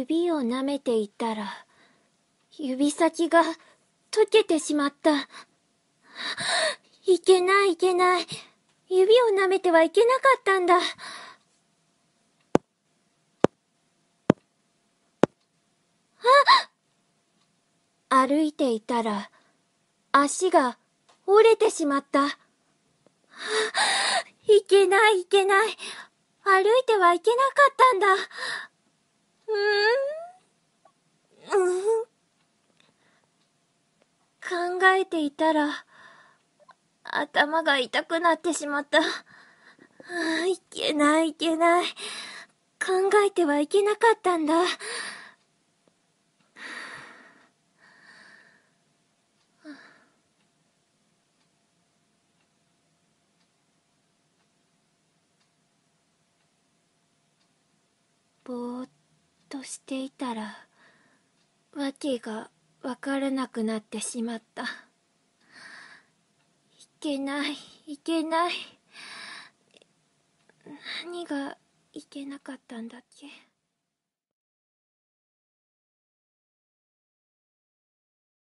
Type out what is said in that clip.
指を舐めていたら、指先が溶けてしまった。いけないいけない。指を舐めてはいけなかったんだ。あ歩いていたら、足が折れてしまった。いけないいけない。歩いてはいけなかったんだ。うん、考えていたら、頭が痛くなってしまった。いけないいけない。考えてはいけなかったんだ。としていたら訳が分からなくなってしまったいけないいけない何がいけなかったんだっけ